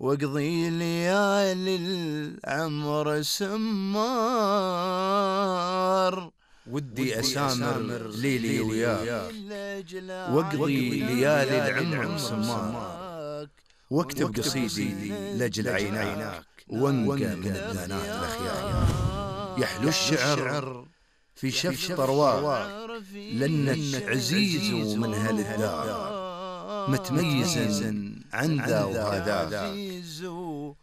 واقضي ليالي العمر سمار ودي أسامر ليلي وياك واقضي ليالي العمر سمار واكتب قصيدي لأجل عيناك وانقى من البنات الأخيار يحلو الشعر في شفط طرواك لأنك عزيز من هالدار متميزا عن ذا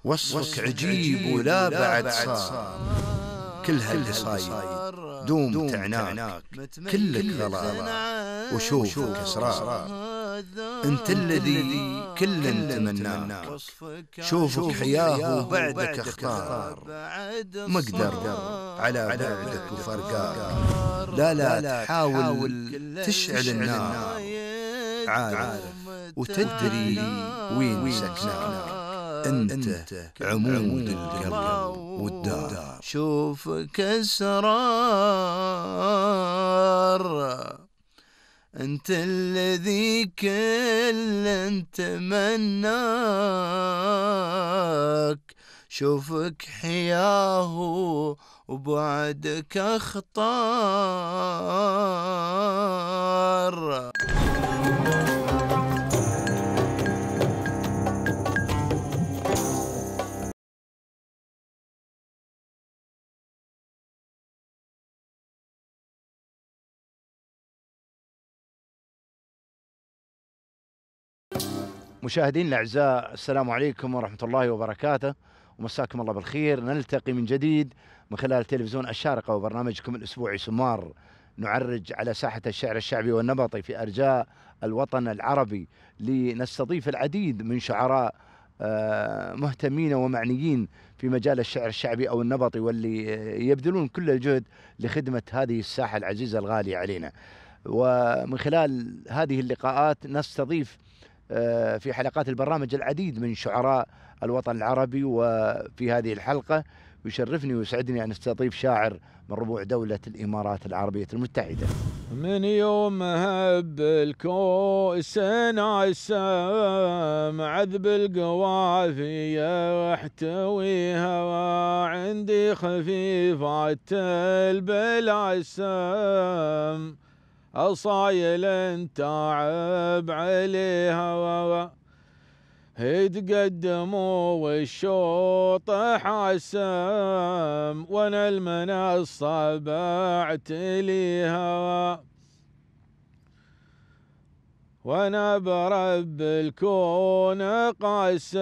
وصفك عجيب ولا بعد صار كل هاللي صاير دوم تعناك كلك غلا وشوفك اسرار انت الذي كل تمناك شوفك حياه وبعدك اختار مقدر على بعدك وفرقاك لا لا تحاول تشعل النار عارف وتدري وين سكنك أنت عمود القلب والدار شوفك أسرار أنت الذي كل تمناك شوفك حياه وبعدك أخطار مشاهدين الأعزاء السلام عليكم ورحمة الله وبركاته ومساكم الله بالخير نلتقي من جديد من خلال تلفزيون الشارقة وبرنامجكم الأسبوعي سمار نعرج على ساحة الشعر الشعبي والنبطي في أرجاء الوطن العربي لنستضيف العديد من شعراء آه، مهتمين ومعنيين في مجال الشعر الشعبي او النبطي واللي يبذلون كل الجهد لخدمه هذه الساحه العزيزه الغاليه علينا. ومن خلال هذه اللقاءات نستضيف آه، في حلقات البرنامج العديد من شعراء الوطن العربي وفي هذه الحلقة يشرفني ويسعدني أن استضيف شاعر من ربوع دولة الإمارات العربية المتحدة من يوم هب الكوس نعسام عذب القوافي احتويها عندي خفيفة عتل أصايل عب عليها يتقدموا والشوط حسام وانا المنصة بعت وانا برب الكون قاسم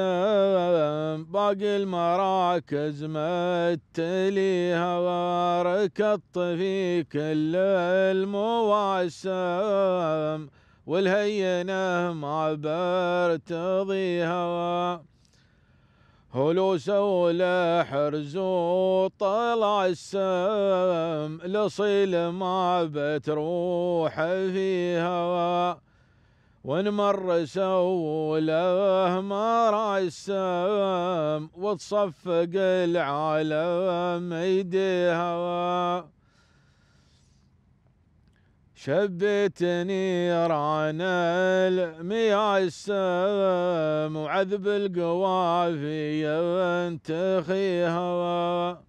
باقي المراكز متليها وركضت في كل المواسم والهينه ما برتضيها هلوس ولحرز وطلع السم لصيل ما بتروح فيها ونمر سوله ما السام وتصفق العالم ايديها شبت نيران المياسم وعذب القوافي انتخيها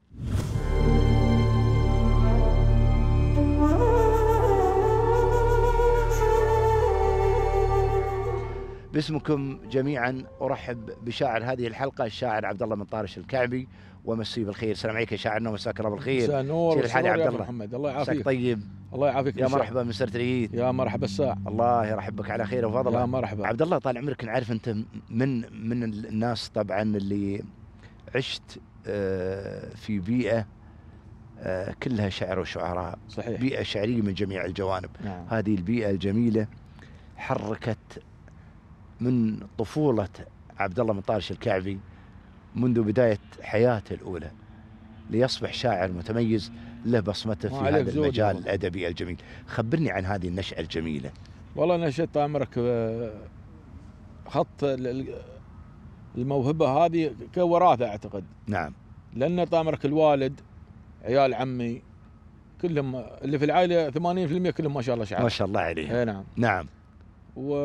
باسمكم جميعا ارحب بشاعر هذه الحلقه الشاعر عبد الله من طارش الكعبي ومسي بالخير السلام عليك يا شاعرنا ومساك الله بالخير نور الحال يا عبد الله محمد الله يعافيك طيب الله يعافيك يا مرحبا من سرت العيد يا مرحبا الساعة الله يرحب بك على خير وفضل يا مرحبا عبد الله طال عمرك نعرف انت من من الناس طبعا اللي عشت آه، في بيئه آه، كلها شعر وشعراء صحيح بيئه شعريه من جميع الجوانب نعم. هذه البيئه الجميله حركت من طفولة عبد الله مطارش الكعبي منذ بداية حياته الأولى ليصبح شاعر متميز له بصمته في هذا المجال الأدبي الجميل خبرني عن هذه النشأة الجميلة والله نشأت عمرك آه، خط الموهبة هذه كوراثة أعتقد نعم لأن طامرك الوالد عيال عمي كلهم اللي في العائلة 80% كلهم ما شاء الله شعر ما شاء الله عليهم إيه، نعم نعم و...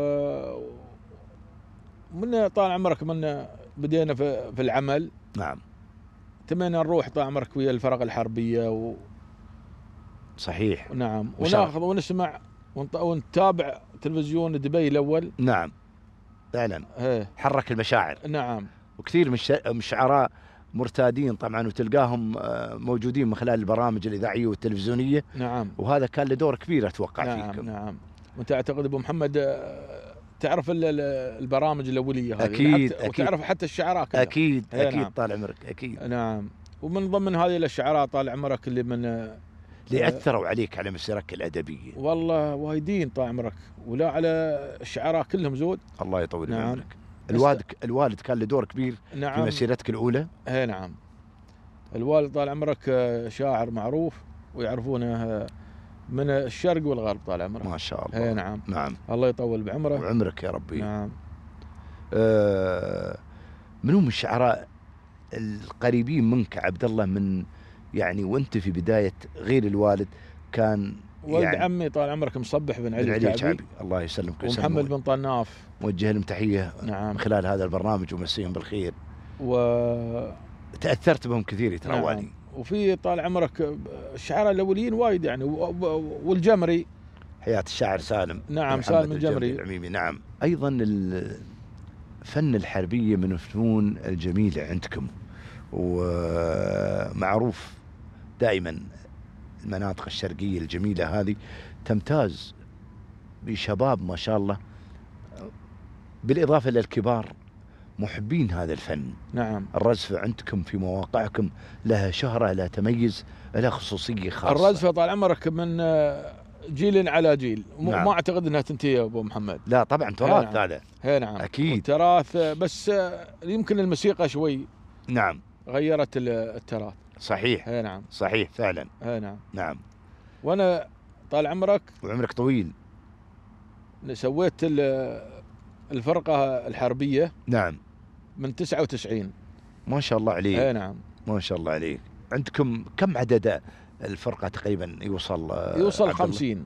من طال عمرك من بدينا في, في العمل نعم تمينا نروح طال عمرك ويا الفرق الحربيه و صحيح نعم وناخذ ونسمع ونتابع تلفزيون دبي الاول نعم فعلا حرك المشاعر نعم وكثير من الشعراء مرتادين طبعا وتلقاهم آه، موجودين من خلال البرامج الاذاعيه والتلفزيونيه نعم وهذا كان له دور كبير اتوقع نعم فيكم نعم وانت اعتقد ابو محمد آه، تعرف البرامج الاوليه هذه اكيد اكيد وتعرف حتى الشعراء كلها اكيد إيه، اكيد نعم. طال عمرك اكيد نعم ومن ضمن هذه الشعراء طال عمرك اللي من اللي آه، اثروا عليك على مسيرك الادبيه والله وايدين طال عمرك ولا على الشعراء كلهم زود الله يطول نعم. عمرك الوالد الوالد كان له دور كبير نعم. في مسيرتك الاولى اي نعم الوالد طال عمرك آه، شاعر معروف ويعرفونه آه، من الشرق والغرب طال عمرك ما شاء الله اي نعم نعم الله يطول بعمره وعمرك يا ربي نعم آه من هم الشعراء القريبين منك عبد الله من يعني وانت في بدايه غير الوالد كان ولد يعني عمي طال عمرك مصبح بن علي, علي الكعبي الله يسلمك ومحمد بن طناف وجه لهم تحيه نعم من خلال هذا البرنامج ومسيهم بالخير و تاثرت بهم كثير ترى نعم. وفي طال عمرك الشعراء الاوليين وايد يعني والجمري حياه الشاعر سالم نعم سالم الجمري العميمي نعم ايضا فن الحربيه من الفنون الجميله عندكم ومعروف دائما المناطق الشرقيه الجميله هذه تمتاز بشباب ما شاء الله بالاضافه للكبار محبين هذا الفن نعم الرزفة عندكم في مواقعكم لها شهرة لها تميز لها خصوصية خاصة الرزفة طال عمرك من آه، جيل على جيل نعم. ما اعتقد انها تنتهي يا ابو محمد لا طبعا تراث نعم. هذا هي نعم اكيد تراث آه، بس آه، يمكن الموسيقى شوي نعم غيرت التراث صحيح هي نعم صحيح فعلا هي نعم نعم وانا طال عمرك وعمرك طويل سويت الفرقه الحربيه نعم من 99 ما شاء الله عليك اي نعم ما شاء الله عليك عندكم كم عدد الفرقه تقريبا يوصل آه، يوصل 50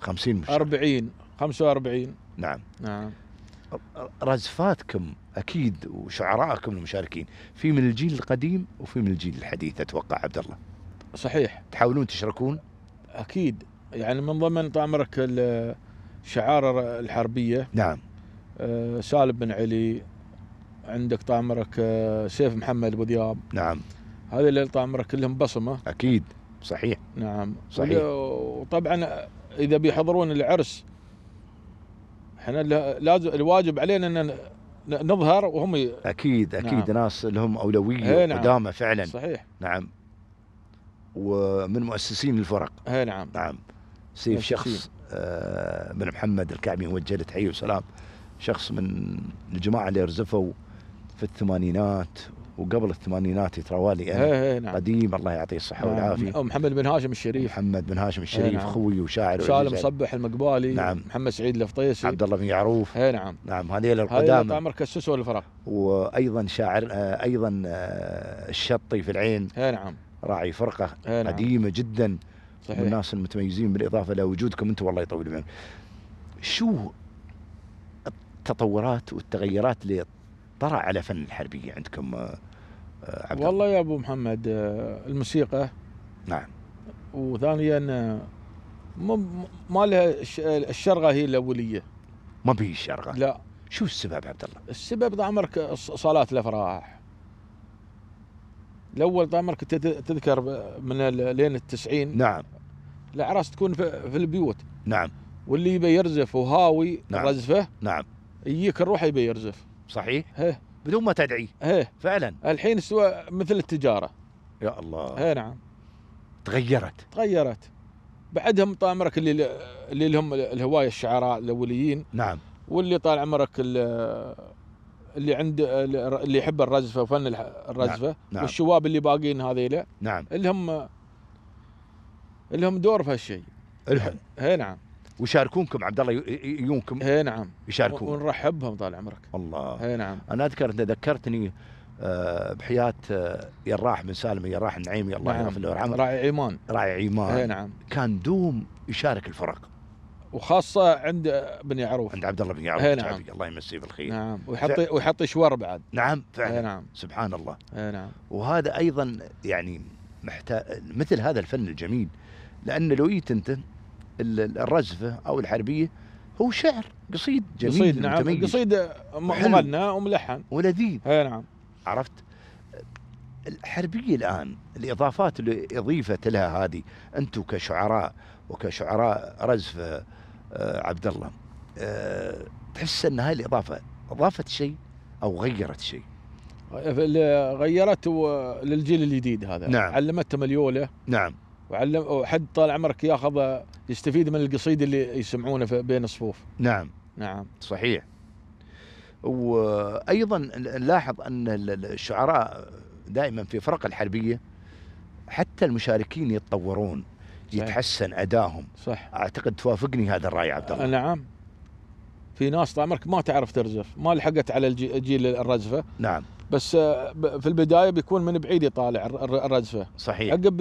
50 مش 40 45 نعم نعم رزفاتكم اكيد وشعراءكم المشاركين في من الجيل القديم وفي من الجيل الحديث اتوقع عبد الله صحيح تحاولون تشركون اكيد يعني من ضمن طامرك الشعاره الحربيه نعم آه، سالم بن علي عندك طال سيف آه، محمد ابو دياب نعم هذه اللي طال عمرك كلهم بصمه اكيد صحيح نعم صحيح وطبعا اذا بيحضرون العرس احنا لازم الواجب علينا ان نظهر وهم ي... اكيد اكيد نعم. ناس لهم اولويه إيه، نعم. قدامه فعلا صحيح نعم ومن مؤسسين الفرق هي إيه، نعم نعم سيف شخص آه بن محمد الكعبي وجه له تحيه وسلام شخص من الجماعه اللي رزفوا في الثمانينات وقبل الثمانينات يتروالي انا نعم. قديم الله يعطيه الصحه نعم. والعافيه محمد بن هاشم الشريف محمد بن هاشم الشريف نعم. خوي وشاعر سالم صبح المقبالي نعم محمد سعيد الفطيسي عبد الله بن يعروف اي نعم نعم هذيل القدامى هذيل كسسوا الفرق وايضا شاعر آه، ايضا آه، الشطي في العين اي نعم راعي فرقه نعم. قديمه جدا صحيح. من الناس المتميزين بالاضافه لوجودكم انتم والله يطول بعمرك شو التطورات والتغيرات اللي طرأ على فن الحربية عندكم آه، آه، عبد والله يا أبو محمد آه، الموسيقى نعم وثانيا ما لها الشرقه هي الأولية ما به الشرقه لا شو السبب عبد الله؟ السبب ذا عمرك صلاة الأفراح الأول ذا عمرك تذكر من لين التسعين نعم الأعراس تكون في البيوت نعم واللي يبي يرزف وهاوي نعم. رزفه نعم يجيك الروح يبي يرزف صحيح؟ هيه. بدون ما تدعي ايه فعلا الحين سوى مثل التجاره يا الله ايه نعم تغيرت تغيرت بعدهم طال عمرك اللي اللي لهم الهوايه الشعراء الاوليين نعم واللي طال عمرك اللي عند اللي يحب الرزفه وفن الرزفه نعم. نعم. والشباب اللي باقيين هذيلا نعم اللي هم اللي هم دور في هالشيء الحلو ايه نعم ويشاركونكم عبد الله يجونكم اي نعم يشاركون ونرحب بهم طال عمرك الله اي نعم انا اذكر انت ذكرتني آه، بحياه آه، يراح بن سالم يراح النعيمي الله نعم. يغفر له ويرحمه راعي عيمان راعي عيمان اي نعم كان دوم يشارك الفرق وخاصه عند بن يعروف عند عبد الله بن يعروف إيه، نعم. الله يمسيه بالخير نعم ويحط ف... ويحط شوار بعد نعم فعلا إيه، نعم. سبحان الله إيه، نعم وهذا ايضا يعني محتاج مثل هذا الفن الجميل لان لو جيت انت الرزفه او الحربيه هو شعر قصيد جميل قصيد نعم متميز. قصيد مغنى وملحن ولذيذ اي نعم عرفت الحربيه الان الاضافات اللي اضيفت لها هذه انتم كشعراء وكشعراء رزفه آه، عبد الله أه تحس ان هاي الاضافه اضافت شيء او غيرت شيء غيرت للجيل الجديد هذا نعم علمتهم اليولة نعم وعلم وحد طال عمرك ياخذ يستفيد من القصيد اللي يسمعونه بين الصفوف نعم نعم صحيح وايضا نلاحظ ان الشعراء دائما في فرق الحربيه حتى المشاركين يتطورون يتحسن ادائهم صح اعتقد توافقني هذا الراي عبد الله نعم في ناس طال عمرك ما تعرف ترزف ما لحقت على الجيل الرزفه نعم بس آه، في البدايه بيكون من بعيد يطالع الرزفه صحيح عقب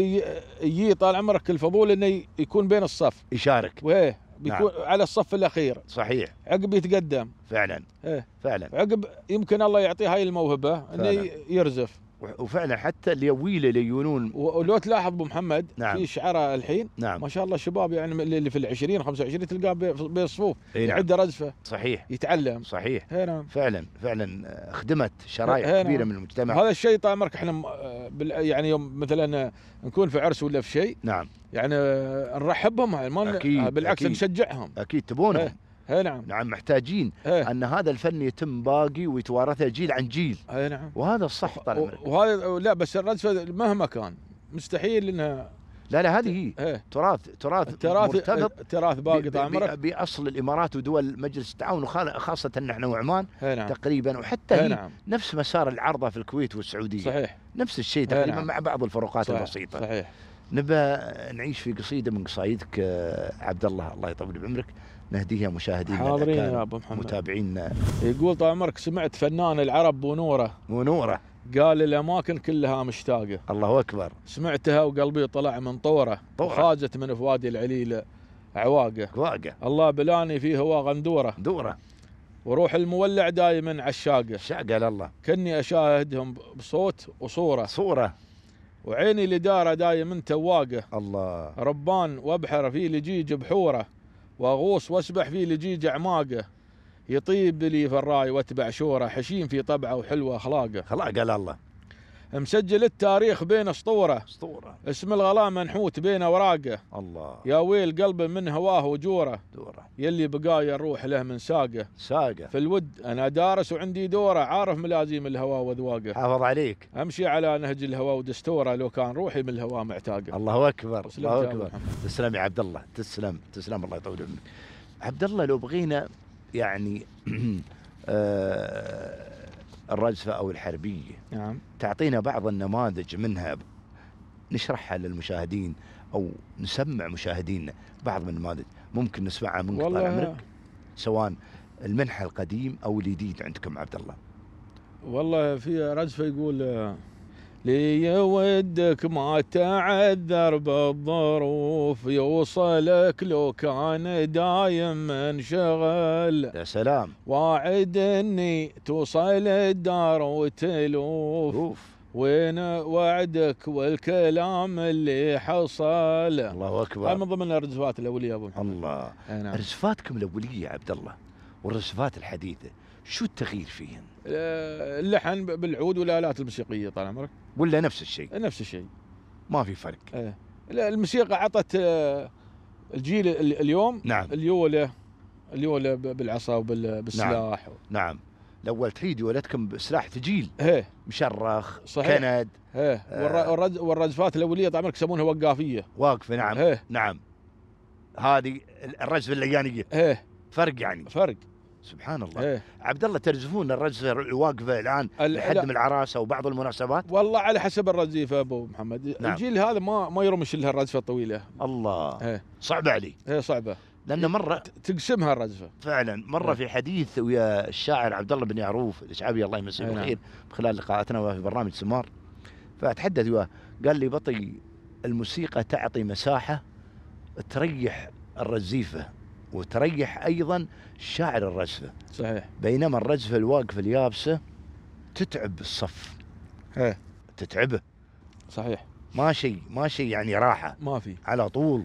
يجي طال عمرك الفضول انه يكون بين الصف يشارك وايه نعم. بيكون نعم. على الصف الاخير صحيح عقب يتقدم فعلا ايه فعلا عقب يمكن الله يعطيه هاي الموهبه انه يرزف وفعلا حتى اليويله ليونون ولو تلاحظ ابو محمد نعم. في شعره الحين نعم. ما شاء الله الشباب يعني اللي في العشرين 25 تلقاه بين الصفوف نعم. رزفه صحيح يتعلم صحيح نعم. فعلا فعلا آه، خدمت شرايح كبيره نعم. من المجتمع هذا الشيء طال احنا آه، يعني يوم مثلا آه، نكون في عرس ولا في شيء نعم يعني نرحبهم بهم بالعكس أكيد نشجعهم اكيد تبونهم إيه. اي نعم نعم محتاجين هي. ان هذا الفن يتم باقي ويتوارثه جيل عن جيل اي نعم وهذا الصح طال وهذا لا بس الرجفه مهما كان مستحيل انها لا لا هذه هي تراث تراث التراث مرتبط التراث باقي طال عمرك باصل الامارات ودول مجلس التعاون خاصه نحن وعمان نعم تقريبا وحتى هي نعم نفس مسار العرضه في الكويت والسعوديه صحيح نفس الشيء تقريبا نعم مع بعض الفروقات صحيح البسيطه صحيح نبى نعيش في قصيده من قصايدك آه، عبد الله الله يطول بعمرك نهديها مشاهدينا حاضرين يا ابو محمد متابعينا يقول طال عمرك سمعت فنان العرب ونوره ونوره قال الاماكن كلها مشتاقه الله اكبر سمعتها وقلبي طلع من طوره طوره خاجت من فوادي العليله عواقه عواقه الله بلاني في هوا غندوره دوره وروح المولع دايما عشاقه شاقه لله كني اشاهدهم بصوت وصوره صوره وعيني لداره دايما تواقه الله ربان وابحر في لجيج بحوره واغوص واسبح فيه لجيج اعماقه يطيب لي في الراي واتبع شوره حشين في طبعه وحلوه اخلاقه خلاق قال الله مسجل التاريخ بين اسطوره اسطوره اسم الغلا منحوت بين اوراقه الله يا ويل قلبه من هواه وجوره دوره يلي بقايا الروح له من ساقه ساقه في الود انا دارس وعندي دوره عارف ملازيم الهوى وذواقه حافظ عليك امشي على نهج الهوى ودستوره لو كان روحي من الهوى معتاقه الله اكبر الله اكبر تسلم يا عبد الله تسلم تسلم الله يطول عمرك عبد الله لو بغينا يعني آه الرزفة أو الحربية نعم. تعطينا بعض النماذج منها نشرحها للمشاهدين أو نسمع مشاهدينا بعض من النماذج ممكن نسمعها من طال عمرك سواء المنحة القديم أو الجديد عندكم عبد الله والله في رجفة يقول لي ودك ما تعذر بالظروف يوصلك لو كان دايم منشغل يا سلام واعد اني توصل الدار وتلوف أوف. وين وعدك والكلام اللي حصل الله اكبر من ضمن الرزفات الاوليه ابو محمد الله نعم. رزفاتكم الاوليه يا عبد الله والرزفات الحديثه شو التغيير فيهن؟ آه، اللحن بالعود والالات الموسيقيه طال عمرك ولا نفس الشيء نفس الشيء ما في فرق ايه لا الموسيقى عطت آه، الجيل اليوم نعم اليوله اليوله بالعصا وبالسلاح نعم, نعم. الاول تحيد ولدكم بسلاح ثقيل إيه. مشرخ صحيح كند ايه آه. والرد والرجفات الاوليه طبعا يسمونها وقافيه واقفه نعم هي. إيه. نعم هذه الرجفه الليانيه يعني ايه فرق يعني فرق سبحان الله إيه؟ عبد الله ترزفون الرزفه الواقفه الان لحد من العراسه وبعض المناسبات والله على حسب الرزيفه ابو محمد نعم. الجيل هذا ما ما يرمش لها الرزفه الطويله الله إيه؟ صعبه عليه ايه صعبه لانه مره تقسمها الرزفه فعلا مره إيه؟ في حديث ويا الشاعر عبد الله بن يعروف الشعبي الله يمسيه إيه، نعم. بالخير نعم. خلال لقاءاتنا في برنامج سمار فاتحدث وياه قال لي بطي الموسيقى تعطي مساحه تريح الرزيفه وتريح أيضا شاعر الرزفه صحيح بينما الرزفه الواقفة اليابسة تتعب الصف ايه تتعبه صحيح ما شيء ما شيء يعني راحة ما في على طول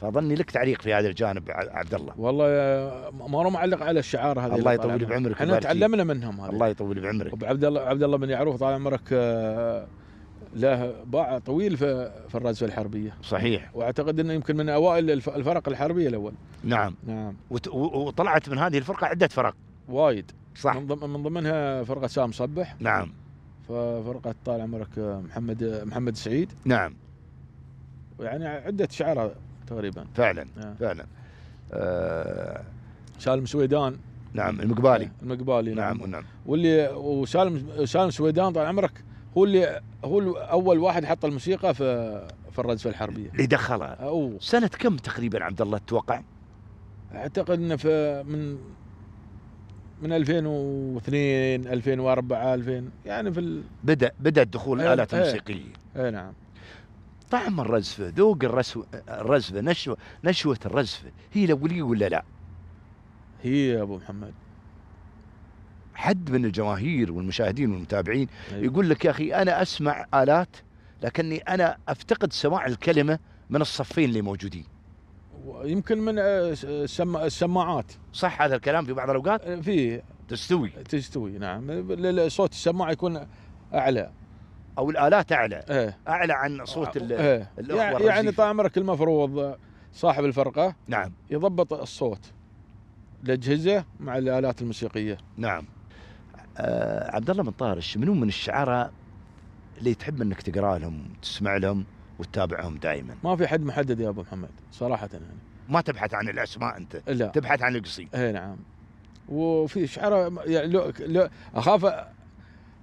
فظني لك تعليق في هذا الجانب عبد الله والله ما رو معلق على الشعار هذا الله يطول بعمرك احنا تعلمنا منهم هذا الله يطول بعمرك ابو عبد الله عبد الله بن يعروف طال عمرك آه، له باع طويل في الرزفه الحربيه صحيح واعتقد انه يمكن من اوائل الفرق الحربيه الاول نعم نعم وطلعت من هذه الفرقه عده فرق وايد صح من ضمنها فرقه سام صبح نعم ففرقه طال عمرك محمد محمد سعيد نعم يعني عده شعراء تقريبا فعلا نعم. فعلا آه سالم سويدان نعم المقبالي نعم، المقبالي نعم نعم, نعم. واللي وسالم سالم سويدان طال عمرك هو اللي هو اول واحد حط الموسيقى في في الرزفه الحربيه اللي دخلها سنه كم تقريبا عبد الله تتوقع؟ اعتقد انه في من من 2002 2004 2000 يعني في ال... بدا بدا دخول ايه الالات الموسيقيه إيه. اي نعم طعم الرزفه ذوق الرسو... الرزفه نشوه نشوه الرزفه هي الاوليه ولا لا؟ هي يا ابو محمد حد من الجماهير والمشاهدين والمتابعين أيوة. يقول لك يا اخي انا اسمع الات لكني انا افتقد سماع الكلمه من الصفين اللي موجودين يمكن من السماعات صح هذا الكلام في بعض الاوقات في تستوي تستوي نعم صوت السماعه يكون اعلى او الالات اعلى ايه. اعلى عن صوت اه إيه. الاخوه يعني, يعني طال عمرك المفروض صاحب الفرقه نعم يضبط الصوت الاجهزه مع الالات الموسيقيه نعم آه عبد الله بن طارش منو من الشعراء اللي تحب انك تقرا لهم وتسمع لهم وتتابعهم دائما ما في حد محدد يا ابو محمد صراحه يعني ما تبحث عن الاسماء انت لا. تبحث عن القصيد اي نعم وفي شعراء يعني لو, لو اخاف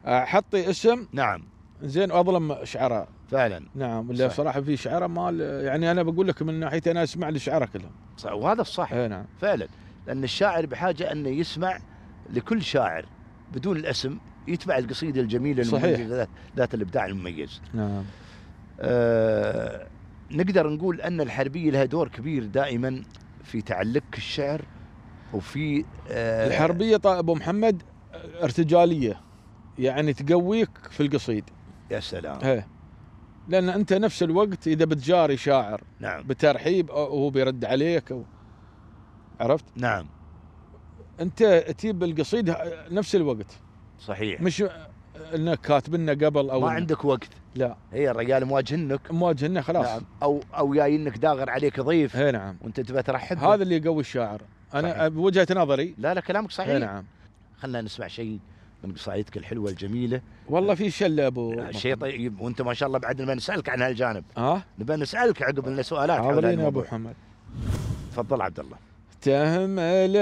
احطي اسم نعم زين واظلم شعراء فعلا نعم لا صراحه في شعراء ما يعني انا بقول لك من ناحيتي انا اسمع للشعراء كلهم صح وهذا الصح اي نعم فعلا لان الشاعر بحاجه انه يسمع لكل شاعر بدون الاسم يتبع القصيده الجميله صحيح ذات, ذات الابداع المميز نعم آه نقدر نقول ان الحربيه لها دور كبير دائما في تعلق الشعر وفي آه الحربيه طيب ابو محمد آه، ارتجاليه يعني تقويك في القصيد يا سلام هي. إيه. لان انت نفس الوقت اذا بتجاري شاعر نعم بترحيب وهو بيرد عليك و... عرفت؟ نعم انت تجيب القصيده نفس الوقت صحيح مش انك كاتب لنا قبل او ما إنك. عندك وقت لا هي الرجال مواجهنك مواجهنا خلاص نعم. او او جاي انك داغر عليك ضيف اي نعم وانت تبى ترحب هذا اللي يقوي الشاعر انا بوجهه نظري لا لا كلامك صحيح اي نعم خلينا نسمع شيء من قصايدك الحلوه الجميله والله في شله ابو شيء طيب وانت ما شاء الله بعد نبى نسالك عن هالجانب اه نبى نسالك عقب لنا سؤالات حاضرين ابو محمد تفضل عبد الله تهمل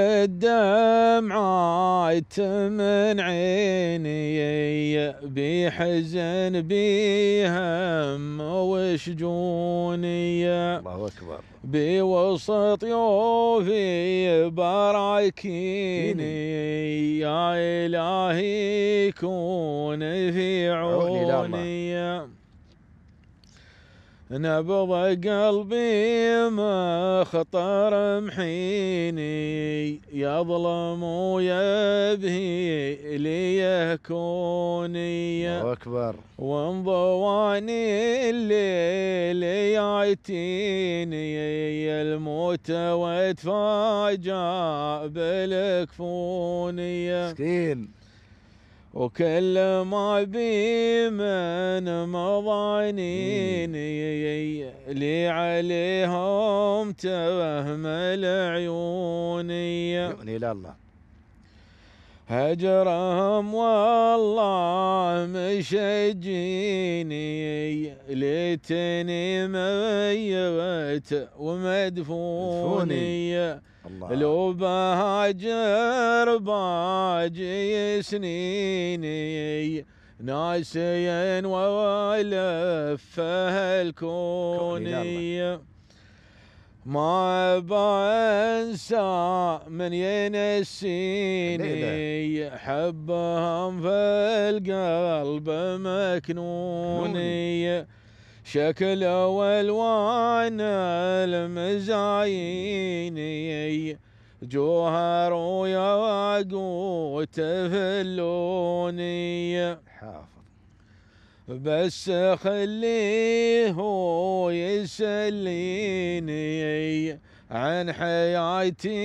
الدمعات من عيني بحزن بهم وشجوني الله اكبر بوسط يوفي براكيني يا الهي كون في عوني نبض قلبي ما خطر محيني يظلم ويبهي ليكوني أكبر وانضواني الليل يعتيني الموت واتفاجأ بالكفوني مسكين وكل ما من مضانيني لي عليهم توهم العيوني يؤني الله هجرهم والله مشجيني ليتني ميت ومدفوني لو بهاجر باجي سنيني ناسين والف الكوني ما بنسى من ينسيني حبهم في القلب مكنوني شكل والوان المزايني جوهر وياقوت فلوني بس خليه هو يسليني عن حياتي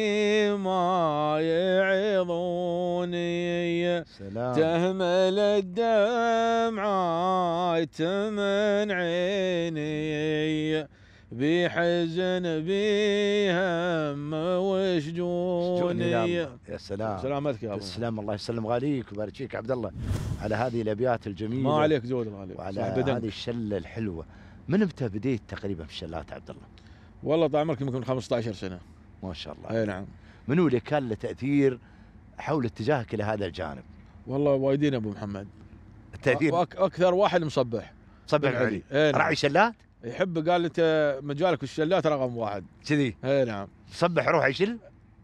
ما يعظوني تهمل الدمعات من عيني بحزن بهم وشجوني يا سلام سلامتك يا ابو تسلم الله يسلم غاليك ويبارك فيك عبد الله على هذه الابيات الجميله ما عليك زود غالي وعلى هذه الشله الحلوه من متى بديت تقريبا في الشلات عبد الله؟ والله طال عمرك يمكن 15 سنه ما شاء الله اي نعم منو اللي كان له تاثير حول اتجاهك الى هذا الجانب؟ والله وايدين ابو محمد التاثير أك اكثر واحد مصبح مصبح علي, نعم. راعي شلات؟ يحب قال انت مجالك الشلات رقم واحد كذي اي نعم صبح روح يشل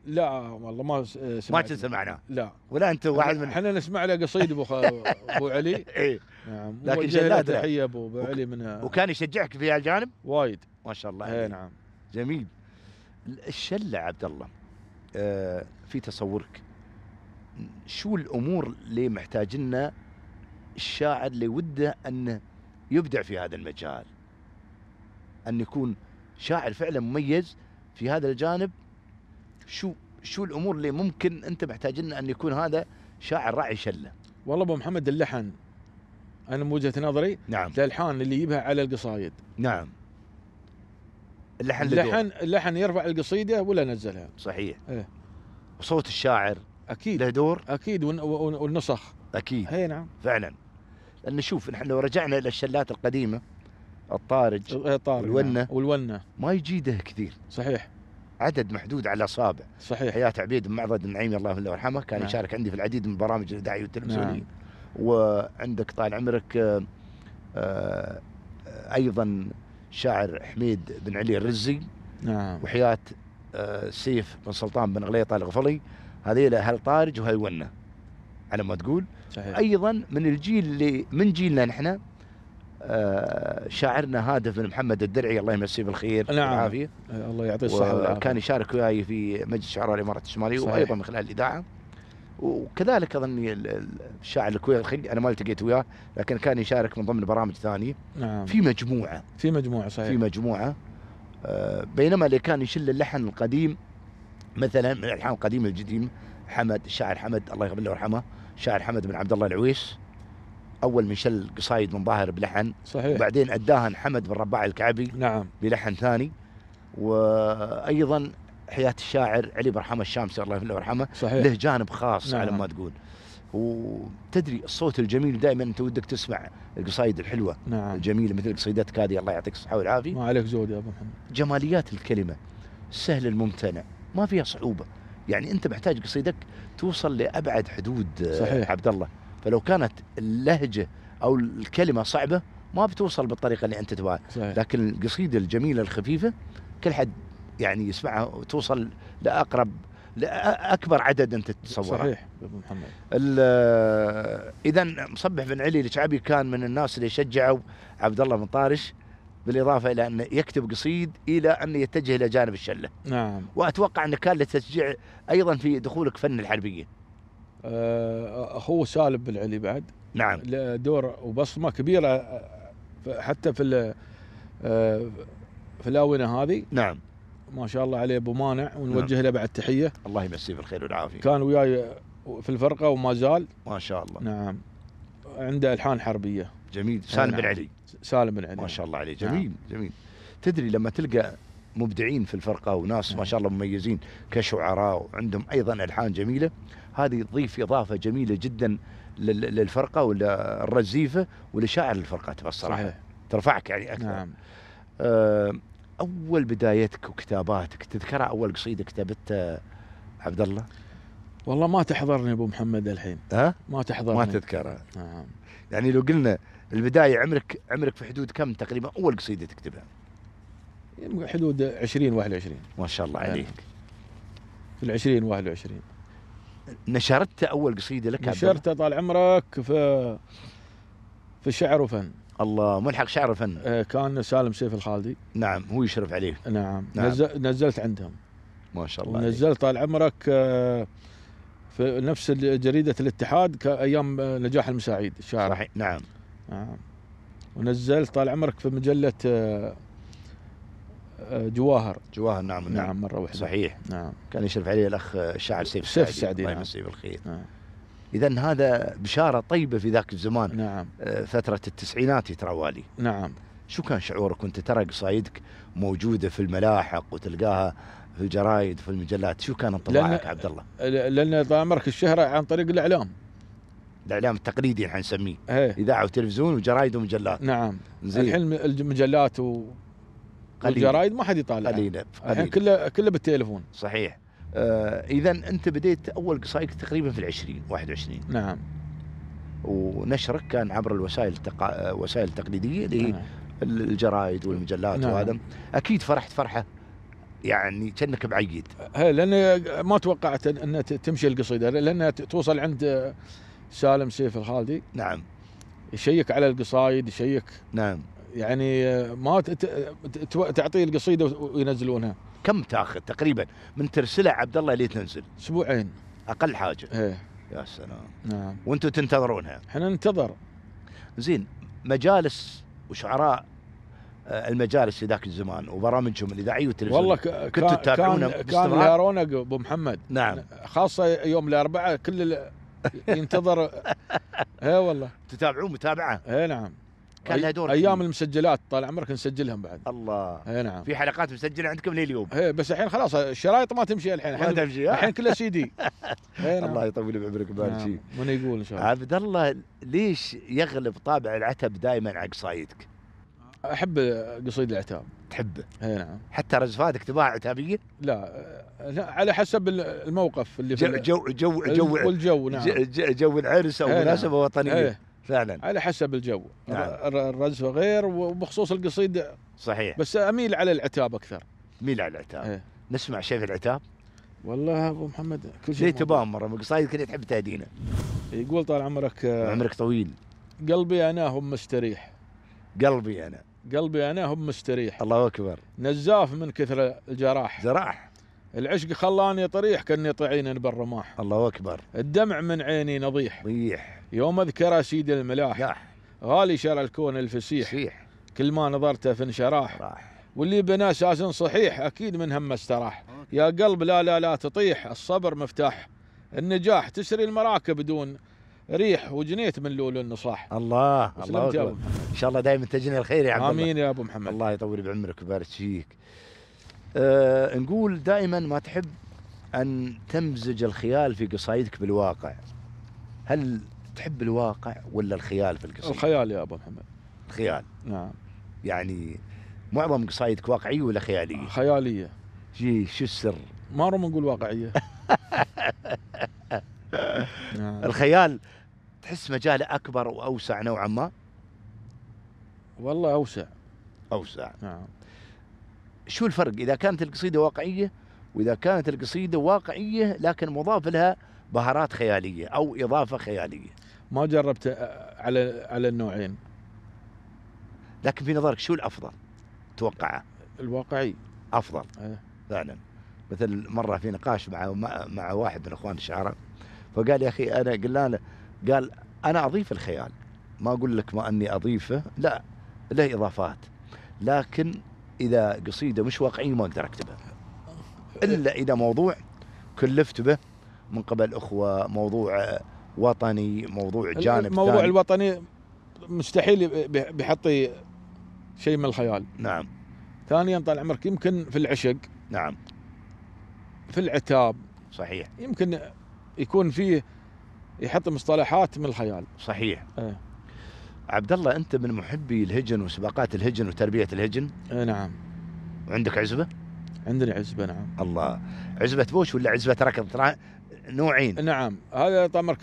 لا والله ما إيه، سمعت ما سمعنا لا ولا انت واحد من احنا نسمع له قصيد ابو ابو علي اي نعم لكن شلات تحيه ابو علي من وكان يشجعك في الجانب وايد ما شاء الله اي نعم جميل الشله عبد الله آه في تصورك شو الامور اللي محتاج لنا الشاعر اللي وده انه يبدع في هذا المجال ان يكون شاعر فعلا مميز في هذا الجانب شو شو الامور اللي ممكن انت محتاج لنا ان يكون هذا شاعر راعي شله والله ابو محمد اللحن انا من وجهه نظري نعم الالحان اللي يجيبها على القصايد نعم اللحن اللحن اللحن يرفع القصيده ولا نزلها صحيح ايه وصوت الشاعر اكيد له دور اكيد والنسخ اكيد اي نعم فعلا لان شوف نحن لو رجعنا الى الشلات القديمه الطارج والونه إيه، نعم. والونه ما يجيده كثير صحيح عدد محدود على اصابع صحيح حياه عبيد بن معضد النعيمي الله يرحمه كان نعم. يشارك عندي في العديد من برامج الاذاعيه والتلفزيونيه نعم. وعندك طال عمرك آه، آه، ايضا شاعر حميد بن علي الرزي نعم وحياه آه، سيف بن سلطان بن غليطه الغفلي هذيل هل طارج وهيونه على ما تقول صحيح. ايضا من الجيل اللي من جيلنا نحن شاعرنا هادف بن محمد الدرعي الله يمسيه بالخير نعم العافية. الله يعطيه الصحه والعافيه كان يشارك وياي في مجلس شعراء الامارات الشماليه وايضا من خلال الاذاعه وكذلك اظني الشاعر الكويتي الخلي انا ما التقيت وياه لكن كان يشارك من ضمن برامج ثانيه نعم في مجموعه في مجموعه صحيح في مجموعه آه، بينما اللي كان يشل اللحن القديم مثلا من الالحان القديمه القديم حمد الشاعر حمد الله يغفر له ويرحمه الشاعر حمد بن عبد الله العويس اول ميشيل قصايد من ظاهر بلحن صحيح وبعدين اداهن حمد بن رباع الكعبي نعم بلحن ثاني وايضا حياه الشاعر علي برحمه الشامسي الله يرحمه صحيح له جانب خاص نعم. على ما تقول وتدري الصوت الجميل دائما انت ودك تسمع القصايد الحلوه نعم. الجميله مثل قصيدتك كادي الله يعطيك الصحه والعافيه ما عليك زود يا ابو محمد جماليات الكلمه السهل الممتنع ما فيها صعوبه يعني انت محتاج قصيدك توصل لابعد حدود صحيح عبد الله فلو كانت اللهجه او الكلمه صعبه ما بتوصل بالطريقه اللي انت تبغاها لكن القصيده الجميله الخفيفه كل حد يعني يسمعها وتوصل لاقرب لاكبر عدد انت تتصوره صحيح ابو محمد اذا مصبح بن علي الشعبي كان من الناس اللي شجعوا عبد الله بن طارش بالاضافه الى انه يكتب قصيد الى ان يتجه الى جانب الشله. نعم. واتوقع انه كان له تشجيع ايضا في دخولك فن الحربيه. آه، اخوه سالم بن علي بعد نعم له دور وبصمه كبيره آه، حتى في آه، في الاونه هذه نعم ما شاء الله عليه ابو مانع ونوجه نعم. له بعد تحيه الله يمسيه بالخير والعافيه كان وياي في الفرقه وما زال ما شاء الله نعم عنده الحان حربيه جميل سالم نعم. بن علي سالم بن علي ما شاء الله عليه نعم. جميل نعم. جميل تدري لما تلقى مبدعين في الفرقه وناس نعم. ما شاء الله مميزين كشعراء وعندهم ايضا الحان جميله هذه تضيف إضافة جميلة جدا للفرقة ولا الرزيفة ولشاعر الفرقة تبى الصراحة صحيح. ترفعك يعني أكثر نعم. آه، أول بدايتك وكتاباتك تذكرها أول قصيدة كتبتها عبد الله؟ والله ما تحضرني ابو محمد الحين ها؟ ما تحضرني ما تذكرها نعم يعني لو قلنا البدايه عمرك عمرك في حدود كم تقريبا اول قصيده تكتبها؟ حدود 20 21 ما شاء الله عليك يعني في ال 20 21 نشرت أول قصيدة لك نشرتها طال عمرك في في شعر وفن الله ملحق شعر وفن إيه، كان سالم سيف الخالدي نعم هو يشرف عليه نعم, نعم. نزل نزلت عندهم ما شاء الله نزلت طال عمرك آه، في نفس جريدة الاتحاد أيام آه، نجاح المساعيد الشاعر صحيح نعم نعم ونزلت طال عمرك في مجلة آه، آه، جواهر جواهر نعم نعم, نعم مرة واحدة صحيح نعم كان يشرف عليه الأخ الشاعر سيف سيف السعدي الله نعم. يمسيه بالخير نعم. إذا هذا بشارة طيبة في ذاك الزمان نعم آه، فترة التسعينات يتروالي نعم شو كان شعورك وانت ترى قصايدك موجودة في الملاحق وتلقاها في الجرايد في المجلات شو كان انطباعك عبد الله؟ لأن طال عمرك الشهرة عن طريق الإعلام الاعلام التقليدي احنا نسميه إيه. اذاعه وتلفزيون وجرايد ومجلات نعم زين الحين المجلات و قليل الجرايد ما حد يطالع قليلا الحين كله كله بالتليفون صحيح آه اذا انت بديت اول قصائدك تقريبا في العشرين 21 نعم ونشرك كان عبر الوسائل التق... وسائل التقليديه اللي نعم. الجرايد والمجلات نعم. وهذا اكيد فرحت فرحه يعني كانك بعيد لان ما توقعت ان تمشي القصيده لانها توصل عند سالم سيف الخالدي نعم يشيك على القصايد يشيك نعم يعني ما تعطيه القصيده وينزلونها كم تاخذ تقريبا من ترسلها عبد الله اللي تنزل؟ اسبوعين اقل حاجه ايه يا سلام نعم وانتم تنتظرونها احنا ننتظر زين مجالس وشعراء آه، المجالس في ذاك الزمان وبرامجهم الاذاعيه والتلفزيون والله كنتوا تتابعونه كان, كان ابو محمد نعم خاصه يوم الاربعاء كل ينتظر اي والله تتابعون متابعه اي نعم كان لها دور ايام المسجلات طال عمرك نسجلهم بعد الله اي نعم في حلقات مسجله عندكم لليوم اي بس الحين خلاص الشرايط ما تمشي الحين الحين تمشي آه. الحين كلها سي دي نعم. الله يطول بعمرك ويبارك فيك نعم. من يقول ان شاء الله عبد الله ليش يغلب طابع العتب دائما على قصايدك؟ احب قصيد العتاب تحبه اي نعم حتى رزفاتك تباع عتابيه؟ لا على حسب الموقف اللي جو جو جو, جو والجو نعم جو, العرس او نعم. مناسبه نعم. وطنيه إيه. فعلا على حسب الجو نعم. الرزفه غير وبخصوص القصيد صحيح بس اميل على العتاب اكثر ميل على العتاب ايه. نسمع شيء في العتاب والله ابو محمد كل شيء تبام مره من قصايد تحب تهدينا يقول طال عمرك عمرك طويل قلبي انا هم مستريح قلبي انا قلبي انا هم مستريح الله اكبر نزاف من كثر الجراح جراح العشق خلاني طريح كاني طعين بالرماح الله اكبر الدمع من عيني نضيح ضيح يوم اذكر سيد الملاح ياح. غالي شرى الكون الفسيح صحيح. كل ما نظرته في انشراح راح واللي بنى اساس صحيح اكيد من هم استراح يا قلب لا لا لا تطيح الصبر مفتاح النجاح تسري المراكب دون ريح وجنيت من لول النصاح الله الله اكبر ان شاء الله دائما تجني الخير يا عبد الله امين يا ابو محمد الله يطول بعمرك ويبارك فيك أه نقول دائما ما تحب أن تمزج الخيال في قصايدك بالواقع هل تحب الواقع ولا الخيال في القصيدة؟ الخيال يا أبو محمد الخيال نعم يعني معظم قصايدك واقعية ولا خيالية؟ خيالية جي شو السر؟ ما رم نقول واقعية نعم. الخيال تحس مجاله أكبر وأوسع نوعا ما؟ والله أوسع أوسع نعم شو الفرق اذا كانت القصيده واقعيه واذا كانت القصيده واقعيه لكن مضاف لها بهارات خياليه او اضافه خياليه ما جربت آه، على على النوعين لكن في نظرك شو الافضل توقعه الواقعي افضل أه. فعلا مثل مره في نقاش مع مع واحد من اخوان الشعراء فقال يا اخي انا قلنا له قال انا اضيف الخيال ما اقول لك ما اني اضيفه لا له اضافات لكن اذا قصيده مش واقعيه ما اقدر اكتبها الا اذا موضوع كلفت به من قبل اخوه موضوع وطني موضوع جانب الموضوع ثاني. الوطني مستحيل بيحطي شيء من الخيال نعم ثانيا طال عمرك يمكن في العشق نعم في العتاب صحيح يمكن يكون فيه يحط مصطلحات من الخيال صحيح ايه. عبد الله انت من محبي الهجن وسباقات الهجن وتربيه الهجن؟ اي نعم وعندك عزبه؟ عندنا عزبه نعم الله عزبه بوش ولا عزبه ركض ترى نوعين نعم هذا طبعا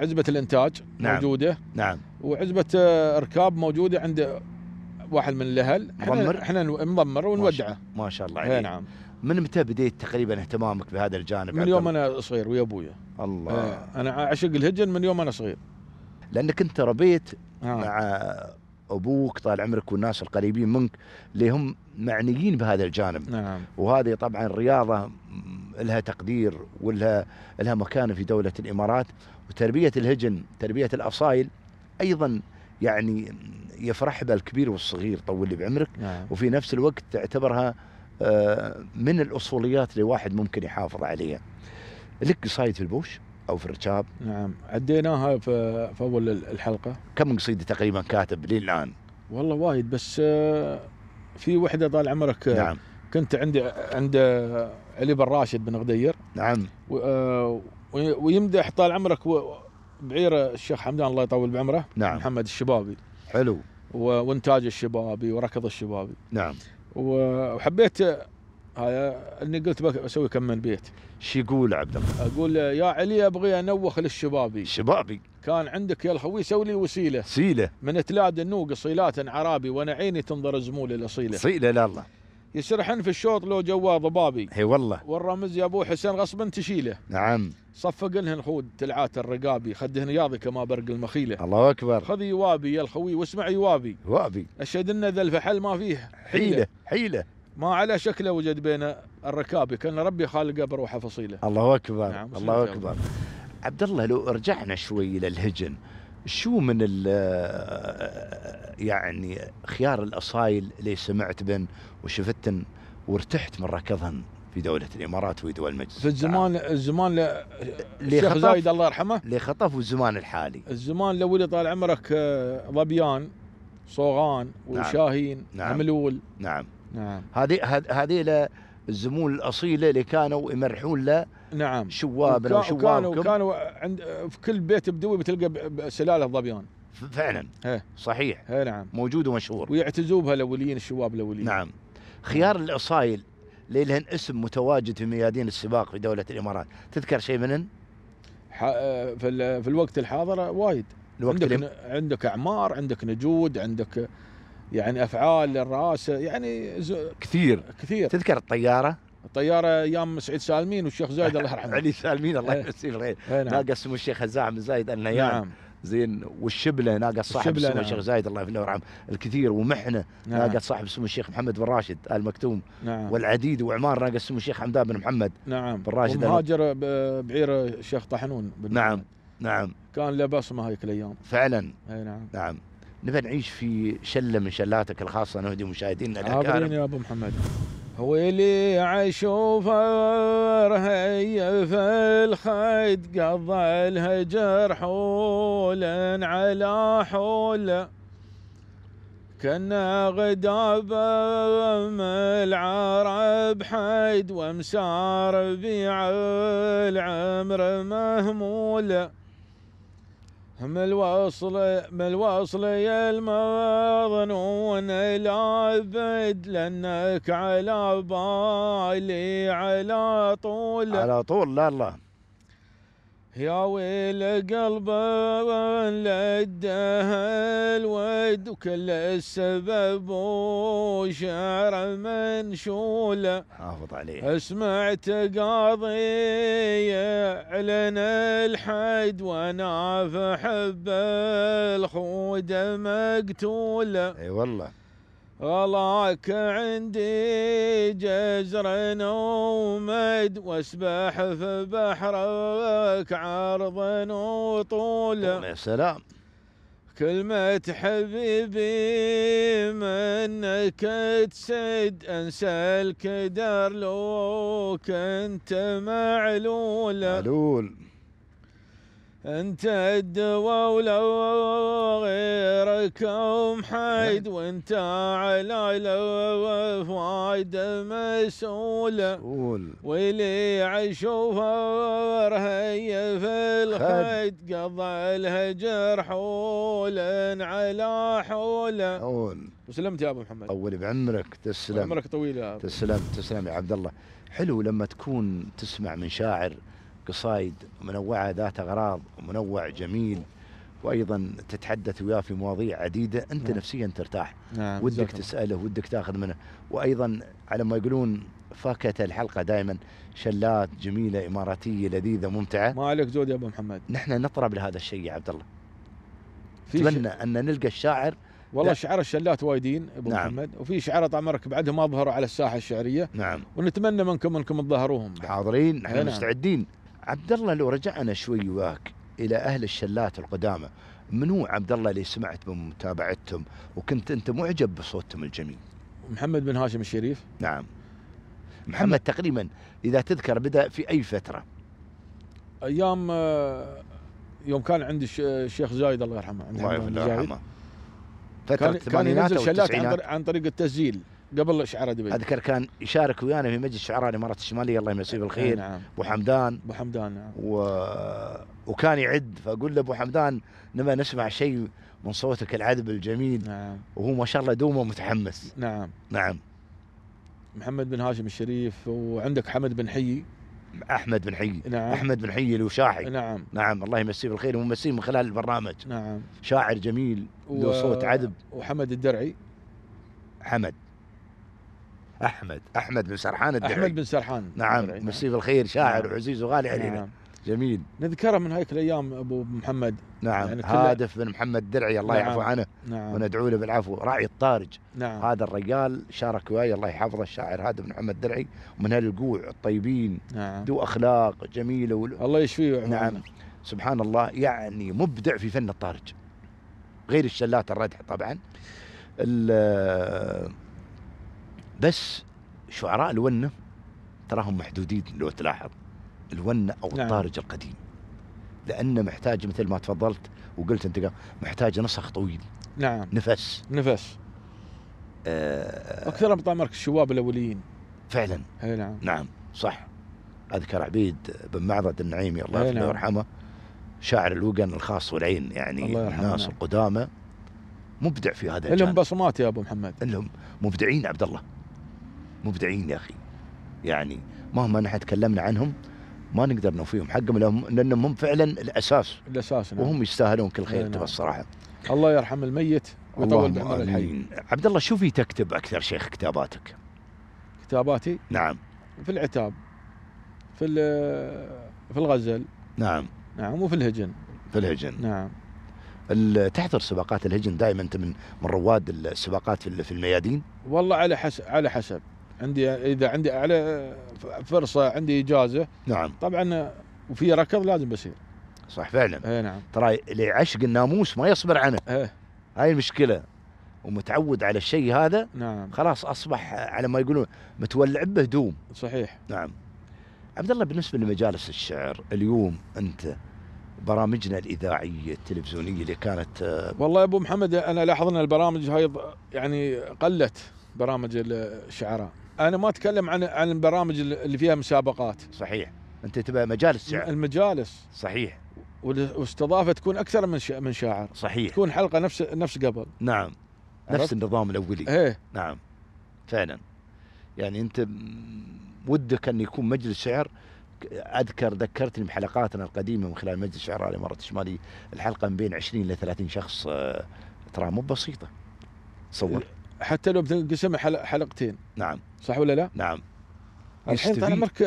عزبه الانتاج نعم. موجوده نعم وعزبه آه، ركاب موجوده عند واحد من الاهل مضمر احنا نضمر ونودعه ما شاء الله إيه، عليك يعني نعم من متى بديت تقريبا اهتمامك بهذا الجانب من يوم انا صغير ويا ابويا الله إيه، انا اعشق الهجن من يوم انا صغير لانك انت ربيت آه. مع ابوك طال عمرك والناس القريبين منك اللي هم معنيين بهذا الجانب نعم. وهذه طبعا الرياضه لها تقدير ولها لها مكانه في دوله الامارات وتربيه الهجن تربيه الأصايل ايضا يعني يفرح بها الكبير والصغير طول لي بعمرك نعم. وفي نفس الوقت تعتبرها آه، من الاصوليات اللي واحد ممكن يحافظ عليها. لك قصايد في البوش؟ او في الركاب نعم عديناها في, في اول الحلقه كم قصيده تقريبا كاتب للان والله وايد بس آه، في وحده طال عمرك آه، نعم كنت عندي عند آه، علي بن راشد بن غدير نعم ويمدح طال عمرك بعير الشيخ حمدان الله يطول بعمره نعم محمد الشبابي حلو وانتاج الشبابي وركض الشبابي نعم وحبيت هذا اني قلت بسوي كم من بيت شو يقول عبد الله؟ اقول يا علي ابغي انوخ للشبابي شبابي كان عندك يا الخوي سوي لي وسيله سيله من تلاد النوق صيلات عرابي وانا عيني تنظر زمول الاصيله صيله لا الله يسرحن في الشوط لو جوا ضبابي اي والله والرمز يا ابو حسين غصبا تشيله نعم صفق لهن خود تلعات الرقابي خدهن ياضي كما برق المخيله الله اكبر خذ يوابي يا الخوي واسمع يوابي وابي اشهد ان ذا الفحل ما فيه حيله حيله, حيلة ما على شكله وجد بين الركاب كان ربي خالقه بروحه فصيله الله اكبر نعم الله اكبر عبد الله لو رجعنا شوي للهجن شو من ال يعني خيار الاصايل اللي سمعت بن وشفتن وارتحت من ركضهن في دولة الامارات ودول المجلس في الزمان الزمان اللي خطف زايد الله يرحمه اللي خطف والزمان الحالي الزمان لو اللي طال عمرك ظبيان آه، صوغان نعم. وشاهين نعم. عملول نعم نعم هذه هذه الزمول الاصيله اللي كانوا يمرحون له نعم شوابنا وشوابكم كانوا كانوا عند في كل بيت بدوي بتلقى سلاله ظبيان فعلا هي. صحيح هي نعم موجود ومشهور ويعتزوا بها الاوليين الشواب الاوليين نعم خيار الاصايل اللي لهم اسم متواجد في ميادين السباق في دوله الامارات تذكر شيء منهم؟ في, في الوقت الحاضر وايد الوقت عندك, عندك اعمار عندك نجود عندك يعني افعال الرئاسه يعني كثير كثير تذكر الطياره الطياره ايام سعيد سالمين والشيخ زايد الله يرحمه علي سالمين الله إيه. يمسيه بالخير إيه، نعم. ناقص الشيخ الزاعم زايد النيان نعم. زين والشبله ناقص صاحب سمو نعم. الشيخ زايد الله يفله ويرحمه الكثير ومحنه نعم. ناقص صاحب سمو الشيخ محمد بن راشد ال مكتوم نعم. والعديد وعمار ناقص سمو الشيخ حمدان بن محمد نعم بن راشد ومهاجر بعير الشيخ طحنون نعم نعم كان له بصمه هذيك الايام فعلا اي نعم نعم نبى نعيش في شله من شلاتك الخاصه نهدي مشاهدينا عابرين يا ابو محمد ويلي عشوفر هي في الخيط قضى الهجر حولا على حول كنا غداب من العرب حيد ومسار بيع العمر مهموله من الوصل من الوصل يا المظنون العبد لانك على بالي على طول على طول لا الله يا ويل قلب لده الود وكل السبب وشعر منشوله حافظ عليه سمعت قاضية اعلن الحد وانا في حب الخود مقتوله اي والله غلاك عندي جزر ومد واسبح في بحرك عرض وطول يا سلام كلمة حبيبي منك تسد انسى الكدر لو كنت معلول معلول انت الدوا ولو غيركم حيد نعم. وانت على الوفايد مسؤول واللي عشوف هي في الخيد قضى الهجر حولا على حولا وسلمت يا ابو محمد اول بعمرك تسلم عمرك طويل يا أبو. تسلم تسلم يا عبد الله حلو لما تكون تسمع من شاعر قصايد منوعة ذات أغراض ومنوع جميل وايضا تتحدث وياه في مواضيع عديده انت نعم. نفسيا ترتاح نعم. ودك تساله ودك تاخذ منه وايضا على ما يقولون فاكهه الحلقه دائما شلات جميله اماراتيه لذيذه ممتعه ما عليك زود يا ابو محمد نحن نطرب لهذا الشيء يا عبد الله اتمنى ش... ان نلقى الشاعر والله شعراء الشلات وايدين ابو نعم. محمد وفي شعراء طال عمرك بعدهم ما ظهروا على الساحه الشعريه نعم ونتمنى منكم انكم تظهروهم حاضرين احنا إيه، نعم. مستعدين عبد الله لو رجعنا شوي وياك الى اهل الشلات القدامى من هو عبد الله اللي سمعت بمتابعتهم وكنت انت معجب بصوتهم الجميل محمد بن هاشم الشريف نعم محمد, محمد تقريبا اذا تذكر بدا في اي فتره ايام آه، يوم كان عند الشيخ زايد الله يرحمه الله يرحمه فتره كان, كان ينزل شلات عن طريق التسجيل قبل شعراء دبي اذكر كان يشارك ويانا في مجلس شعراء الامارات الشماليه الله يمسيه بالخير نعم. ابو حمدان ابو حمدان نعم و... وكان يعد فاقول له ابو حمدان نبى نسمع شيء من صوتك العذب الجميل نعم وهو ما شاء الله دومه متحمس نعم نعم محمد بن هاشم الشريف وعندك حمد بن حيي احمد بن حي نعم. احمد بن حي الوشاحي نعم نعم الله يمسيه بالخير وممسيه من خلال البرنامج نعم شاعر جميل ذو و... صوت عذب وحمد الدرعي حمد احمد احمد بن سرحان الدرعي احمد بن سرحان نعم مسيف نعم. الخير شاعر نعم. وعزيز وغالي علينا نعم. جميل نذكره من هيك الايام ابو محمد نعم يعني هادف بن محمد الدرعي الله نعم. يعفو عنه نعم. وندعو له بالعفو راعي الطارج نعم. هذا الرجال شارك وياي الله يحفظه الشاعر هادف بن محمد الدرعي ومن هالقوع الطيبين نعم. ذو اخلاق جميله وال... الله يشفيه وعمانه. نعم سبحان الله يعني مبدع في فن الطارج غير الشلات الردح طبعا بس شعراء الونه تراهم محدودين لو تلاحظ الونه او نعم. الطارج القديم لانه محتاج مثل ما تفضلت وقلت انت محتاج نسخ طويل نعم نفس نفس آه اكثر من طامرك الشباب الاوليين فعلا اي نعم نعم صح اذكر عبيد بن معضد النعيمي الله يرحمه نعم. ويرحمه شاعر الوقن الخاص والعين يعني الناس نعم. القدامى مبدع في هذا الجانب لهم بصمات يا ابو محمد لهم مبدعين عبد الله مبدعين يا اخي يعني مهما نحن تكلمنا عنهم ما نقدر نوفيهم حقهم لانهم هم فعلا الاساس الاساس نعم. وهم يستاهلون كل خير نعم، ترى نعم. الصراحه الله يرحم الميت ويطول بعمر الحي عبد الله شو في تكتب اكثر شيخ كتاباتك؟ كتاباتي؟ نعم في العتاب في في الغزل نعم نعم وفي الهجن في الهجن نعم تحضر سباقات الهجن دائما انت من من رواد السباقات في الميادين؟ والله على حسب على حسب عندي اذا عندي اعلى فرصه عندي اجازه نعم طبعا وفي ركض لازم بسير صح فعلا اي نعم ترى اللي يعشق الناموس ما يصبر عنه ايه هاي المشكله ومتعود على الشيء هذا نعم خلاص اصبح على ما يقولون متولع به دوم صحيح نعم عبد الله بالنسبه لمجالس الشعر اليوم انت برامجنا الاذاعيه التلفزيونيه اللي كانت آه، والله يا ابو محمد انا لاحظ ان البرامج هاي يعني قلت برامج الشعراء انا ما اتكلم عن عن البرامج اللي فيها مسابقات صحيح انت تبى مجالس شعر المجالس صحيح والاستضافه تكون اكثر من من شاعر صحيح تكون حلقه نفس نفس قبل نعم نفس النظام الاولي ايه نعم فعلا يعني انت ودك ان يكون مجلس شعر اذكر ذكرتني بحلقاتنا القديمه من خلال مجلس شعراء الامارات الشماليه الحلقه من بين 20 ل 30 شخص آه، ترى مو بسيطه تصور إيه. حتى لو بتنقسم حلقتين نعم صح ولا لا؟ نعم الحين طال عمرك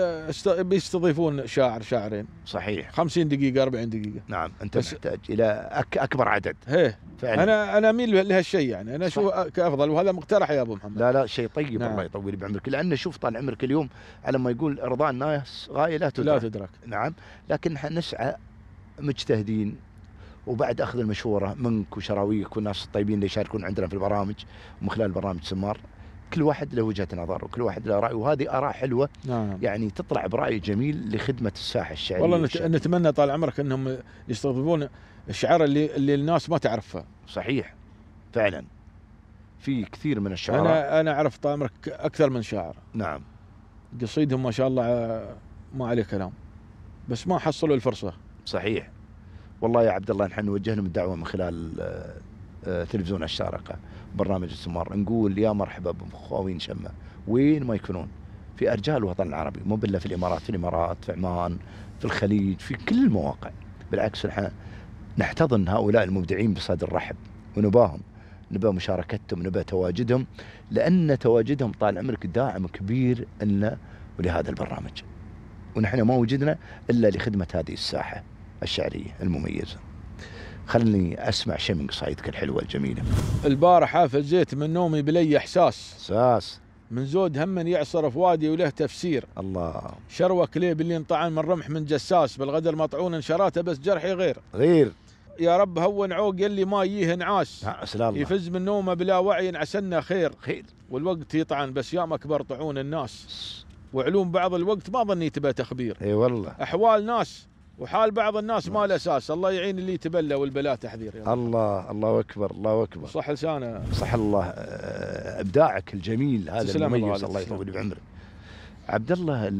بيستضيفون شاعر شاعرين صحيح 50 دقيقة 40 دقيقة نعم أنت محتاج إلى أك أكبر عدد ايه فعلا أنا أنا أميل لهالشيء يعني أنا أشوف كأفضل وهذا مقترح يا أبو محمد لا لا شيء طيب نعم. الله يطول بعمرك لان شوف طال عمرك اليوم على ما يقول إرضاء الناس غاية لا تدرك لا تدرك نعم لكن نسعى مجتهدين وبعد اخذ المشوره منك وشراويك والناس الطيبين اللي يشاركون عندنا في البرامج من خلال برامج سمار كل واحد له وجهه نظر وكل واحد له راي وهذه اراء حلوه نعم. يعني تطلع براي جميل لخدمه الساحه الشعريه والله نتمنى طال عمرك انهم يستضيفون الشعر اللي اللي الناس ما تعرفه صحيح فعلا في كثير من الشعراء انا انا اعرف طال عمرك اكثر من شاعر نعم قصيدهم ما شاء الله ما عليه كلام بس ما حصلوا الفرصه صحيح والله يا عبد الله نحن نوجه لهم الدعوه من خلال آه، آه، تلفزيون الشارقه برنامج السمار نقول يا مرحبا بمخاوين شمه وين ما يكونون في ارجاء الوطن العربي مو بالله في الامارات في الامارات في عمان في الخليج في كل المواقع بالعكس نحن نحتضن هؤلاء المبدعين بصدر رحب ونباهم نبى مشاركتهم نبى تواجدهم لان تواجدهم طال عمرك داعم كبير لنا ولهذا البرنامج ونحن ما وجدنا الا لخدمه هذه الساحه الشعرية المميزة خلني اسمع شيء من قصايدك الحلوه الجميله البارحه فزيت من نومي بلي احساس احساس من زود هم يعصر في وادي وله تفسير الله شروه كليب اللي انطعن من رمح من جساس بالغدر مطعون شراته بس جرحي غير غير يا رب هون عوق اللي ما ييه نعاس الله يفز من نومه بلا وعي عسنا خير خير والوقت يطعن بس يا مكبر طعون الناس وعلوم بعض الوقت ما ظنيت بها تخبير اي والله احوال ناس وحال بعض الناس ما له نعم. اساس الله يعين اللي يتبلى والبلاء تحذير يلا. الله الله اكبر الله اكبر صح لسانه صح الله آه، ابداعك الجميل هذا المميز الله يطول بعمرك عبد الله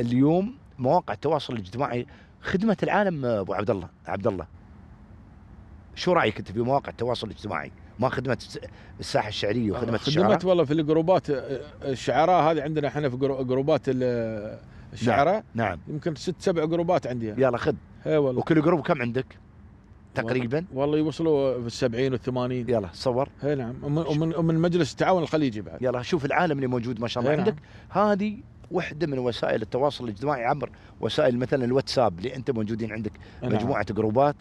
اليوم مواقع التواصل الاجتماعي خدمه العالم آه، ابو عبد الله عبد الله شو رايك انت في مواقع التواصل الاجتماعي؟ ما خدمه الساحه الشعريه وخدمه خدمت آه، الشعراء خدمت والله في الجروبات الشعراء هذه عندنا احنا في جروبات الشعره نعم, نعم يمكن ست سبع جروبات عندي يعني. يلا خذ اي والله وكل جروب كم عندك؟ تقريبا والله يوصلوا في السبعين والثمانين يلا صور اي نعم ومن, ومن مجلس التعاون الخليجي بعد يلا شوف العالم اللي موجود ما شاء الله إيه نعم. عندك نعم. هذه وحده من وسائل التواصل الاجتماعي عبر وسائل مثلا الواتساب اللي انت موجودين عندك إيه نعم. مجموعه جروبات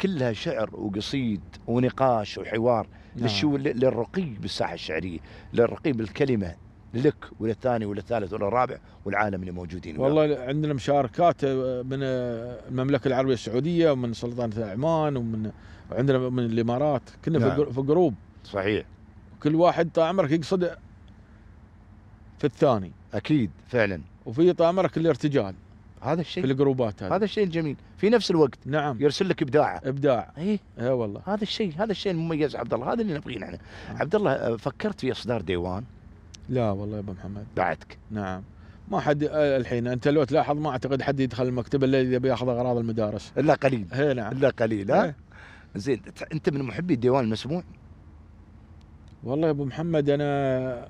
كلها شعر وقصيد ونقاش وحوار نعم. للشو للرقي بالساحه الشعريه للرقي بالكلمه لك وللثاني وللثالث وللرابع والعالم اللي موجودين والله بقى. عندنا مشاركات من المملكه العربيه السعوديه ومن سلطنه عمان ومن عندنا من الامارات كنا نعم. في جروب صحيح كل واحد طال عمرك يقصد في الثاني اكيد فعلا وفي طال عمرك الارتجال هذا الشيء في الجروبات هذا, هذا الشيء الجميل في نفس الوقت نعم يرسل لك ابداع ابداع اي اي والله هذا الشيء هذا الشيء المميز عبد الله هذا اللي نبغيه نحن نعم. عبد الله فكرت في اصدار ديوان لا والله يا ابو محمد بعدك نعم ما حد آه، الحين انت لو تلاحظ ما اعتقد حد يدخل المكتبه الا اذا بياخذ اغراض المدارس الا قليل اي نعم الا قليل ها إيه. زين انت من محبي الديوان المسموع والله يا ابو محمد انا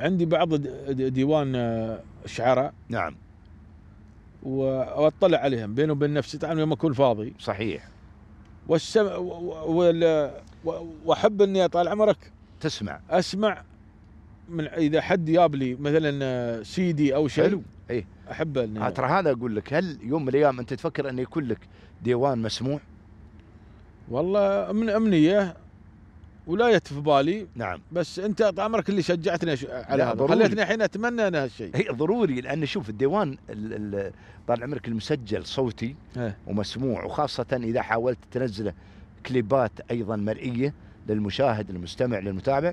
عندي بعض ديوان آه، شعراء نعم واطلع عليهم بيني وبين نفسي تعال يوم اكون فاضي صحيح والسم... وال... واحب اني طال عمرك تسمع اسمع من اذا حد جاب لي مثلا آه، سي دي او شيء حلو اي احبه ترى هذا اقول لك هل يوم من الايام انت تفكر انه يكون لك ديوان مسموع؟ والله من امنيه ولا في بالي نعم بس انت طال عمرك اللي شجعتني على هذا خليتني الحين اتمنى انا هالشيء هي ضروري لان شوف الديوان طال عمرك المسجل صوتي اه. ومسموع وخاصه اذا حاولت تنزله كليبات ايضا مرئيه للمشاهد المستمع للمتابع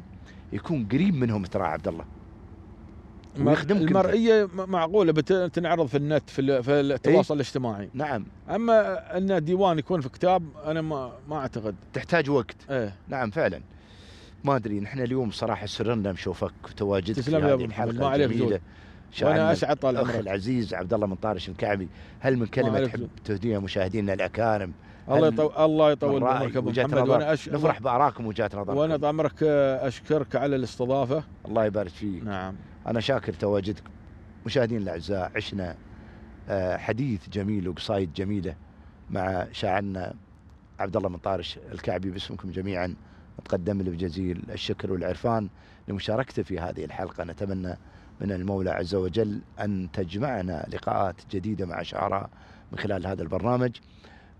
يكون قريب منهم ترى عبد الله ويخدمك المرئيه معقوله بتنعرض في النت في, التواصل ايه؟ الاجتماعي نعم اما ان ديوان يكون في كتاب انا ما ما اعتقد تحتاج وقت ايه؟ نعم فعلا ما ادري نحن اليوم صراحه سررنا نشوفك وتواجدك في هذه الحلقه ما عليك جميله وانا اسعد طال عمرك الاخ العزيز عبد الله طارش مكعبي هل من كلمه تحب تهديها مشاهدينا الاكارم الله يطول الله يطول عمرك ابو محمد وانا أش... نفرح باراكم وجهات نظركم وانا عمرك اشكرك على الاستضافه الله يبارك فيك نعم انا شاكر تواجدك مشاهدينا الاعزاء عشنا آه، حديث جميل وقصايد جميله مع شاعرنا عبد الله من طارش الكعبي باسمكم جميعا نتقدم له بجزيل الشكر والعرفان لمشاركته في هذه الحلقه نتمنى من المولى عز وجل ان تجمعنا لقاءات جديده مع شعراء من خلال هذا البرنامج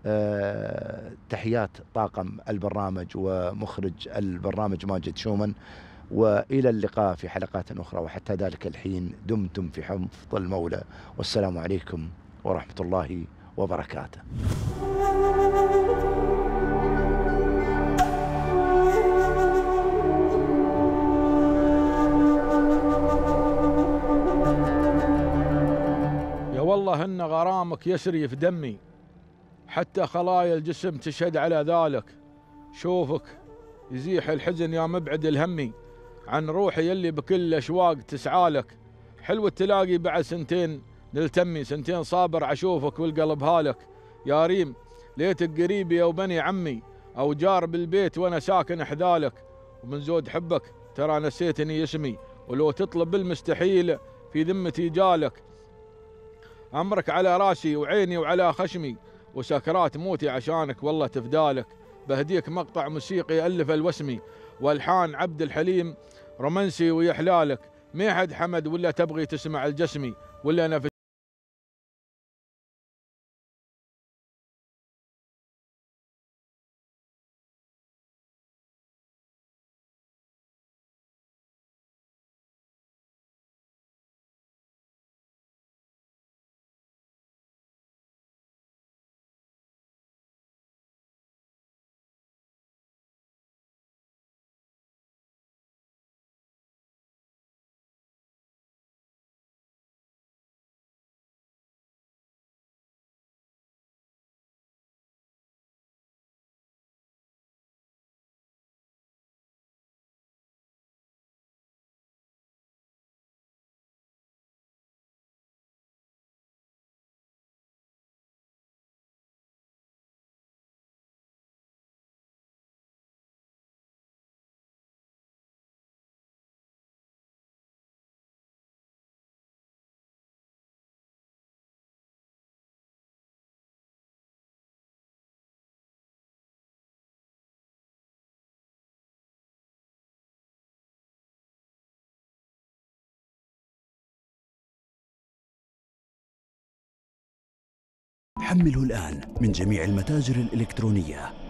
آه، تحيات طاقم البرنامج ومخرج البرنامج ماجد شومن والى اللقاء في حلقات اخرى وحتى ذلك الحين دمتم في حفظ المولى والسلام عليكم ورحمه الله وبركاته. يا والله ان غرامك يسري في دمي حتى خلايا الجسم تشهد على ذلك شوفك يزيح الحزن يا مبعد الهمي عن روحي اللي بكل الأشواق تسعالك حلو التلاقي بعد سنتين نلتمي سنتين صابر عشوفك والقلب هالك يا ريم ليتك قريبي أو بني عمي أو جار بالبيت وأنا ساكن حذالك ومن زود حبك ترى نسيتني اسمي ولو تطلب بالمستحيل في ذمتي جالك أمرك على راسي وعيني وعلى خشمي وسكرات موتي عشانك والله تفدالك بهديك مقطع موسيقي ألف الوسمي والحان عبد الحليم رومانسي ويحلالك ما حد حمد ولا تبغي تسمع الجسمي ولا نفس حمله الآن من جميع المتاجر الإلكترونية